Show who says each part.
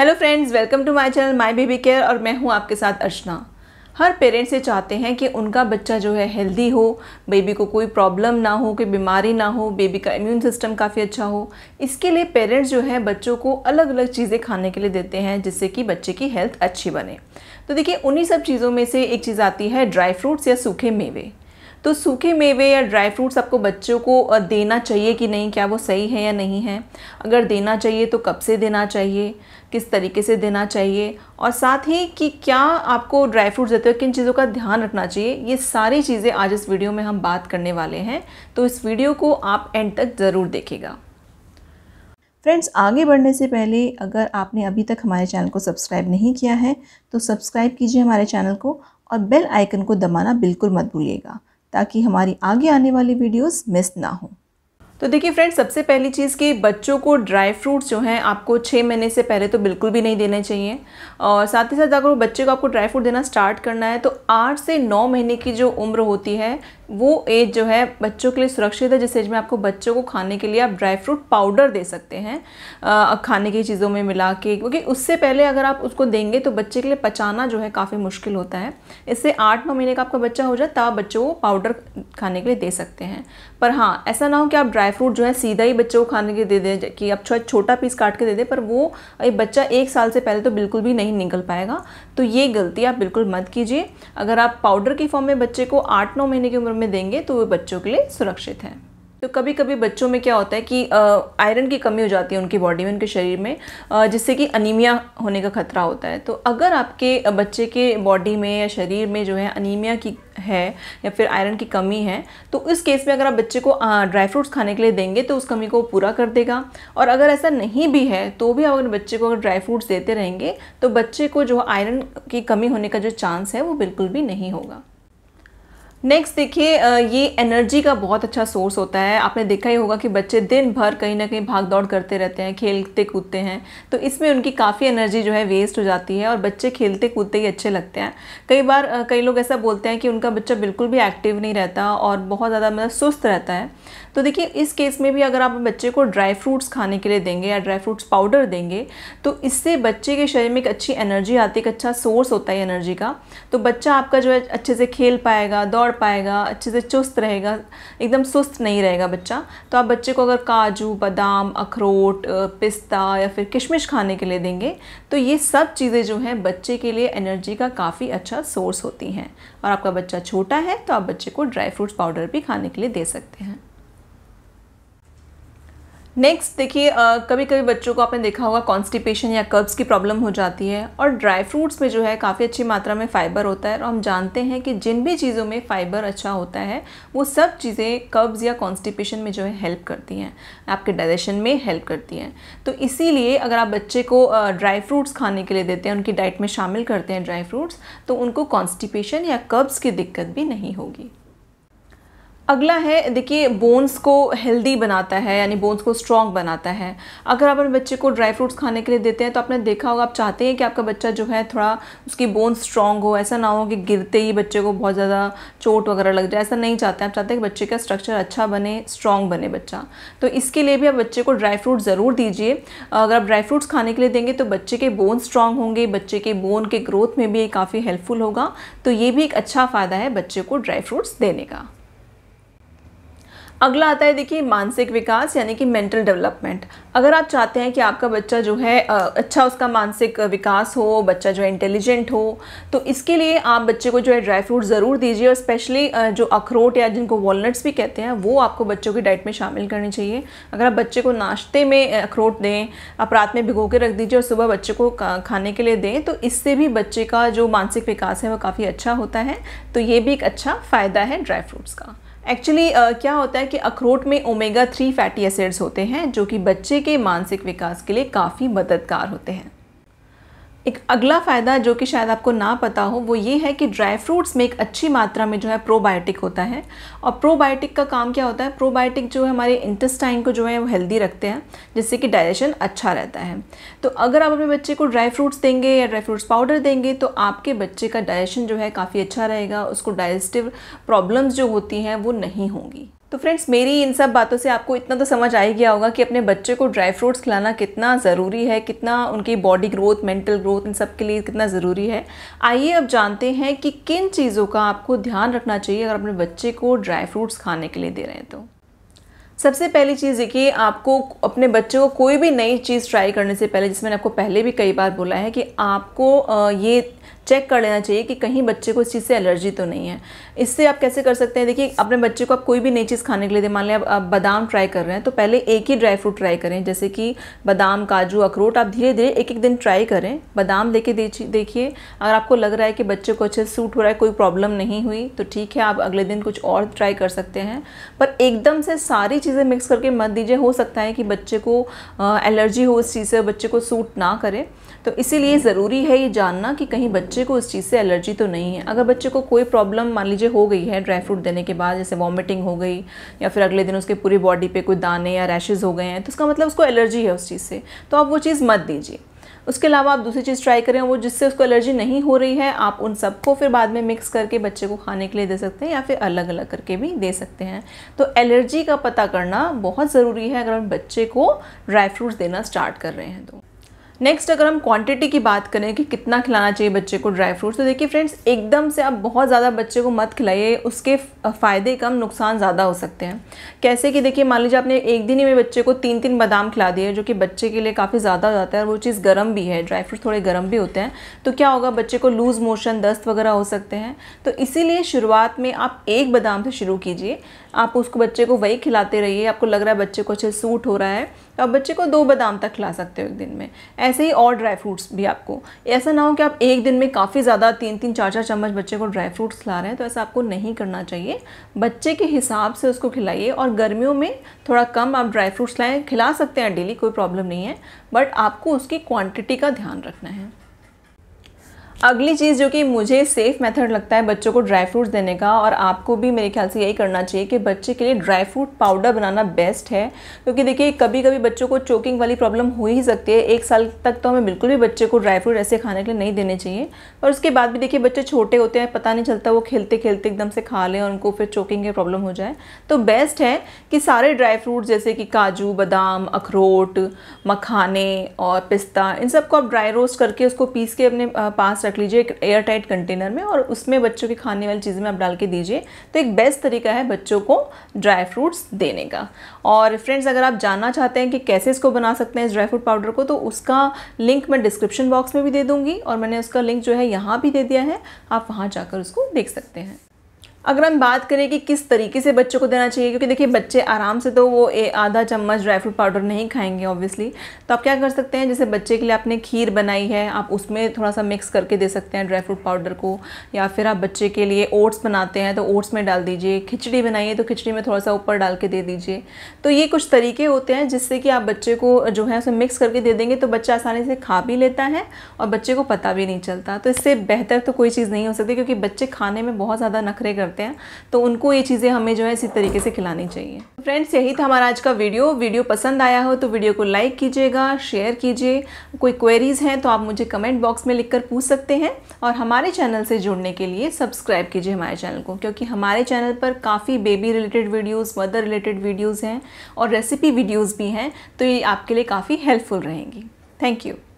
Speaker 1: hello friends welcome to my channel my baby care और मैं हूं आपके साथ अर्चना हर पेरेंट्स ये चाहते हैं कि उनका बच्चा जो है हेल्दी हो बेबी को कोई प्रॉब्लम ना हो कोई बीमारी ना हो बेबी का इम्यून सिस्टम काफ़ी अच्छा हो इसके लिए पेरेंट्स जो है बच्चों को अलग अलग चीज़ें खाने के लिए देते हैं जिससे कि बच्चे की हेल्थ अच्छी बने तो देखिए उन्हीं सब चीज़ों में से एक चीज़ आती है ड्राई फ्रूट्स या सूखे मेवे तो सूखे मेवे या ड्राई फ्रूट्स आपको बच्चों को देना चाहिए कि नहीं क्या वो सही है या नहीं है अगर देना चाहिए तो कब से देना चाहिए किस तरीके से देना चाहिए और साथ ही कि क्या आपको ड्राई फ्रूट्स देते हुए किन चीज़ों का ध्यान रखना चाहिए ये सारी चीज़ें आज इस वीडियो में हम बात करने वाले हैं तो इस वीडियो को आप एंड तक ज़रूर देखेगा फ्रेंड्स आगे बढ़ने से पहले अगर आपने अभी तक हमारे चैनल को सब्सक्राइब नहीं किया है तो सब्सक्राइब कीजिए हमारे चैनल को और बेल आइकन को दबाना बिल्कुल मत भूलिएगा ताकि हमारी आगे आने वाली वीडियोस मिस ना हों तो देखिए फ्रेंड्स सबसे पहली चीज़ कि बच्चों को ड्राई फ्रूट्स जो हैं आपको छः महीने से पहले तो बिल्कुल भी नहीं देने चाहिए और साथ ही साथ अगर बच्चे को आपको ड्राई फ्रूट देना स्टार्ट करना है तो आठ से नौ महीने की जो उम्र होती है वो एज जो है बच्चों के लिए सुरक्षित है जिस एज में आपको बच्चों को खाने के लिए आप ड्राई फ्रूट पाउडर दे सकते हैं आ, खाने की चीज़ों में मिला के क्योंकि उससे पहले अगर आप उसको देंगे तो बच्चे के लिए पचाना जो है काफ़ी मुश्किल होता है इससे आठ नौ महीने का आपका बच्चा हो जाए तब बच्चों को पाउडर खाने के लिए दे सकते हैं पर हाँ ऐसा ना हो कि आप ड्राई ड्राई फ्रूट जो है सीधा ही बच्चों को खाने के दे दें कि आप छोटा पीस काट के दे दें पर वो ये बच्चा एक साल से पहले तो बिल्कुल भी नहीं निकल पाएगा तो ये गलती आप बिल्कुल मत कीजिए अगर आप पाउडर की फॉर्म में बच्चे को आठ नौ महीने की उम्र में देंगे तो वो बच्चों के लिए सुरक्षित है तो कभी कभी बच्चों में क्या होता है कि आयरन की कमी हो जाती है उनकी बॉडी में उनके शरीर में जिससे कि अनीमिया होने का खतरा होता है तो अगर आपके बच्चे के बॉडी में या शरीर में जो है अनीमिया की है या फिर आयरन की कमी है तो इस केस में अगर आप बच्चे को ड्राई फ्रूट्स खाने के लिए देंगे तो उस कमी को पूरा कर देगा और अगर ऐसा नहीं भी है तो भी आप अगर बच्चे को अगर ड्राई फ्रूट्स देते रहेंगे तो बच्चे को जो आयरन की कमी होने का जो चांस है वो बिल्कुल भी नहीं होगा नेक्स्ट देखिए ये एनर्जी का बहुत अच्छा सोर्स होता है आपने देखा ही होगा कि बच्चे दिन भर कहीं ना कहीं भाग दौड़ करते रहते हैं खेलते कूदते हैं तो इसमें उनकी काफ़ी एनर्जी जो है वेस्ट हो जाती है और बच्चे खेलते कूदते ही अच्छे लगते हैं कई बार कई लोग ऐसा बोलते हैं कि उनका बच्चा बिल्कुल भी एक्टिव नहीं रहता और बहुत ज़्यादा मतलब सुस्त रहता है तो देखिए इस केस में भी अगर आप बच्चे को ड्राई फ्रूट्स खाने के लिए देंगे या ड्राई फ्रूट्स पाउडर देंगे तो इससे बच्चे के शरीर में एक अच्छी एनर्जी आती है एक अच्छा सोर्स होता है एनर्जी का तो बच्चा आपका जो है अच्छे से खेल पाएगा दौड़ पाएगा अच्छे से चुस्त रहेगा एकदम सुस्त नहीं रहेगा बच्चा तो आप बच्चे को अगर काजू बादाम अखरोट पिस्ता या फिर किशमिश खाने के लिए देंगे तो ये सब चीज़ें जो हैं बच्चे के लिए एनर्जी का काफ़ी अच्छा सोर्स होती हैं और आपका बच्चा छोटा है तो आप बच्चे को ड्राई फ्रूट्स पाउडर भी खाने के लिए दे सकते हैं नेक्स्ट देखिए कभी कभी बच्चों को आपने देखा होगा कॉन्स्टिपेशन या कब्ज़ की प्रॉब्लम हो जाती है और ड्राई फ्रूट्स में जो है काफ़ी अच्छी मात्रा में फ़ाइबर होता है और हम जानते हैं कि जिन भी चीज़ों में फ़ाइबर अच्छा होता है वो सब चीज़ें कब्ज़ या कॉन्स्टिपेशन में जो है हेल्प करती हैं आपके डाइजेशन में हेल्प करती हैं तो इसीलिए अगर आप बच्चे को ड्राई फ्रूट्स खाने के लिए देते हैं उनकी डाइट में शामिल करते हैं ड्राई फ्रूट्स तो उनको कॉन्स्टिपेशन या कब्ज़ की दिक्कत भी नहीं होगी अगला है देखिए बोन्स को हेल्दी बनाता है यानी बोन्स को स्ट्रॉन्ग बनाता है अगर आप अपने बच्चे को ड्राई फ्रूट्स खाने के लिए देते हैं तो आपने देखा होगा आप चाहते हैं कि आपका बच्चा जो है थोड़ा उसकी बोन्स स्ट्रॉन्ग हो ऐसा ना हो कि गिरते ही बच्चे को बहुत ज़्यादा चोट वगैरह लग जाए ऐसा नहीं चाहते आप चाहते हैं कि बच्चे का स्ट्रक्चर अच्छा बने स्ट्रॉन्ग बने बच्चा तो इसके लिए भी आप बच्चे को ड्राई फ्रूट ज़रूर दीजिए अगर आप ड्राई फ्रूट्स खाने के लिए देंगे तो बच्चे के बोन स्ट्रॉन्ग होंगे बच्चे के बोन के ग्रोथ में भी ये काफ़ी हेल्पफुल होगा तो ये भी एक अच्छा फ़ायदा है बच्चे को ड्राई फ्रूट्स देने का अगला आता है देखिए मानसिक विकास यानी कि मेंटल डेवलपमेंट अगर आप चाहते हैं कि आपका बच्चा जो है अच्छा उसका मानसिक विकास हो बच्चा जो है इंटेलिजेंट हो तो इसके लिए आप बच्चे को जो है ड्राई फ्रूट ज़रूर दीजिए और स्पेशली जो अखरोट या जिनको वॉलनट्स भी कहते हैं वो आपको बच्चों की डाइट में शामिल करनी चाहिए अगर आप बच्चे को नाश्ते में अखरोट दें आप रात में भिगो के रख दीजिए और सुबह बच्चे को खाने के लिए दें तो इससे भी बच्चे का जो मानसिक विकास है वो काफ़ी अच्छा होता है तो ये भी एक अच्छा फ़ायदा है ड्राई फ्रूट्स का एक्चुअली uh, क्या होता है कि अखरोट में ओमेगा थ्री फैटी एसिड्स होते हैं जो कि बच्चे के मानसिक विकास के लिए काफ़ी मददगार होते हैं एक अगला फ़ायदा जो कि शायद आपको ना पता हो वो ये है कि ड्राई फ्रूट्स में एक अच्छी मात्रा में जो है प्रोबायोटिक होता है और प्रोबायोटिक का काम क्या होता है प्रोबायोटिक जो है हमारे इंटेस्टाइन को जो है वो हेल्दी रखते हैं जिससे कि डाइजेशन अच्छा रहता है तो अगर आप अपने बच्चे को ड्राई फ्रूट्स देंगे या ड्राई फ्रूट्स पाउडर देंगे तो आपके बच्चे का डाइजेशन जो है काफ़ी अच्छा रहेगा उसको डाइजेस्टिव प्रॉब्लम्स जो होती हैं वो नहीं होंगी तो फ्रेंड्स मेरी इन सब बातों से आपको इतना तो समझ आ ही गया होगा कि अपने बच्चे को ड्राई फ्रूट्स खिलाना कितना ज़रूरी है कितना उनकी बॉडी ग्रोथ मेंटल ग्रोथ इन सब के लिए कितना ज़रूरी है आइए अब जानते हैं कि किन चीज़ों का आपको ध्यान रखना चाहिए अगर अपने बच्चे को ड्राई फ्रूट्स खाने के लिए दे रहे हैं तो सबसे पहली चीज़ ये कि आपको अपने बच्चे को कोई भी नई चीज़ ट्राई करने से पहले जिसमें मैंने आपको पहले भी कई बार बोला है कि आपको ये चेक कर लेना चाहिए कि कहीं बच्चे को इस चीज़ से एलर्जी तो नहीं है इससे आप कैसे कर सकते हैं देखिए अपने बच्चे को आप कोई भी नई चीज़ खाने के लिए मान लें आप बादाम ट्राई कर रहे हैं तो पहले एक ही ड्राई फ्रूट ट्राई करें जैसे कि बादाम काजू अखरोट आप धीरे धीरे एक एक दिन ट्राई करें बादाम लेके देखिए अगर आपको लग रहा है कि बच्चे को अच्छे सूट हो रहा है कोई प्रॉब्लम नहीं हुई तो ठीक है आप अगले दिन कुछ और ट्राई कर सकते हैं पर एकदम से सारी चीज़ें मिक्स करके मत दीजिए हो सकता है कि बच्चे को एलर्जी हो उस चीज़ से बच्चे को सूट ना करें तो इसीलिए ज़रूरी है ये जानना कि कहीं बच्चे बच्चे को इस चीज़ से एलर्जी तो नहीं है अगर बच्चे को कोई प्रॉब्लम मान लीजिए हो गई है ड्राई फ्रूट देने के बाद जैसे वॉमिटिंग हो गई या फिर अगले दिन उसके पूरी बॉडी पे कोई दाने या रैशेज़ हो गए हैं तो उसका मतलब उसको एलर्जी है उस चीज़ से तो आप वो चीज़ मत दीजिए उसके अलावा आप दूसरी चीज़ ट्राई करें वो जिससे उसको एलर्जी नहीं हो रही है आप उन सबको फिर बाद में मिक्स करके बच्चे को खाने के लिए दे सकते हैं या फिर अलग अलग करके भी दे सकते हैं तो एलर्जी का पता करना बहुत ज़रूरी है अगर हम बच्चे को ड्राई फ्रूट्स देना स्टार्ट कर रहे हैं तो नेक्स्ट अगर हम क्वांटिटी की बात करें कि कितना खिलाना चाहिए बच्चे को ड्राई फ्रूट्स तो देखिए फ्रेंड्स एकदम से आप बहुत ज़्यादा बच्चे को मत खिलाइए उसके फ़ायदे कम नुकसान ज़्यादा हो सकते हैं कैसे कि देखिए मान लीजिए आपने एक दिन ही में बच्चे को तीन तीन बादाम खिला दिए जो कि बच्चे के लिए काफ़ी ज़्यादा हो जाता है और वो चीज़ गर्म भी है ड्राई फ्रूट थोड़े गर्म भी होते हैं तो क्या होगा बच्चे को लूज़ मोशन दस्त वगैरह हो सकते हैं तो इसीलिए शुरुआत में आप एक बादाम से शुरू कीजिए आप उसको बच्चे को वही खिलाते रहिए आपको लग रहा है बच्चे को अच्छे सूट हो रहा है तो आप बच्चे को दो बादाम तक खिला सकते हो एक दिन में ऐसे ही और ड्राई फ्रूट्स भी आपको ऐसा ना हो कि आप एक दिन में काफ़ी ज़्यादा तीन तीन चार चार चम्मच बच्चे को ड्राई फ्रूट्स खिला रहे हैं तो ऐसा आपको नहीं करना चाहिए बच्चे के हिसाब से उसको खिलाइए और गर्मियों में थोड़ा कम आप ड्राई फ्रूट्स लाएँ खिला सकते हैं डेली कोई प्रॉब्लम नहीं है बट आपको उसकी क्वान्टिटी का ध्यान रखना है अगली चीज़ जो कि मुझे सेफ़ मेथड लगता है बच्चों को ड्राई फ्रूट्स देने का और आपको भी मेरे ख्याल से यही करना चाहिए कि बच्चे के लिए ड्राई फ्रूट पाउडर बनाना बेस्ट है क्योंकि देखिए कभी कभी बच्चों को चोकिंग वाली प्रॉब्लम हो ही सकती है एक साल तक तो हमें बिल्कुल भी बच्चे को ड्राई फ्रूट ऐसे खाने के लिए नहीं देने चाहिए और उसके बाद भी देखिए बच्चे छोटे होते हैं पता नहीं चलता वो खेलते खेलते एकदम से खा लें और उनको फिर चोकिंग की प्रॉब्लम हो जाए तो बेस्ट है कि सारे ड्राई फ्रूट जैसे कि काजू बादाम अखरोट मखाने और पिस्ता इन सबको आप ड्राई रोस्ट करके उसको पीस के अपने पास रख लीजिए एक एयर टाइट कंटेनर में और उसमें बच्चों के खाने वाली चीज़ें में आप डाल के दीजिए तो एक बेस्ट तरीका है बच्चों को ड्राई फ्रूट्स देने का और फ्रेंड्स अगर आप जानना चाहते हैं कि कैसे इसको बना सकते हैं इस ड्राई फ्रूट पाउडर को तो उसका लिंक मैं डिस्क्रिप्शन बॉक्स में भी दे दूँगी और मैंने उसका लिंक जो है यहाँ भी दे दिया है आप वहाँ जाकर उसको देख सकते हैं अगर हम बात करें कि किस तरीके से बच्चों को देना चाहिए क्योंकि देखिए बच्चे आराम से तो वो ए, आधा चम्मच ड्राई फ्रूट पाउडर नहीं खाएंगे ऑब्वियसली तो आप क्या कर सकते हैं जैसे बच्चे के लिए आपने खीर बनाई है आप उसमें थोड़ा सा मिक्स करके दे सकते हैं ड्राई फ्रूट पाउडर को या फिर आप बच्चे के लिए ओट्स बनाते हैं तो ओट्स में डाल दीजिए खिचड़ी बनाइए तो खिचड़ी में थोड़ा सा ऊपर डाल के दे दीजिए तो ये कुछ तरीके होते हैं जिससे कि आप बच्चे को जो है उसे मिक्स करके दे देंगे तो बच्चा आसानी से खा भी लेता है और बच्चे को पता भी नहीं चलता तो इससे बेहतर तो कोई चीज़ नहीं हो सकती क्योंकि बच्चे खाने में बहुत ज़्यादा नखरे कर करते हैं तो उनको ये चीज़ें हमें जो है इसी तरीके से खिलानी चाहिए फ्रेंड्स यही था हमारा आज का वीडियो वीडियो पसंद आया हो तो वीडियो को लाइक कीजिएगा शेयर कीजिए कोई क्वेरीज़ हैं तो आप मुझे कमेंट बॉक्स में लिखकर पूछ सकते हैं और हमारे चैनल से जुड़ने के लिए सब्सक्राइब कीजिए हमारे चैनल को क्योंकि हमारे चैनल पर काफ़ी baby related videos mother related videos हैं और रेसिपी वीडियोज भी हैं तो ये आपके लिए काफ़ी हेल्पफुल रहेंगी थैंक यू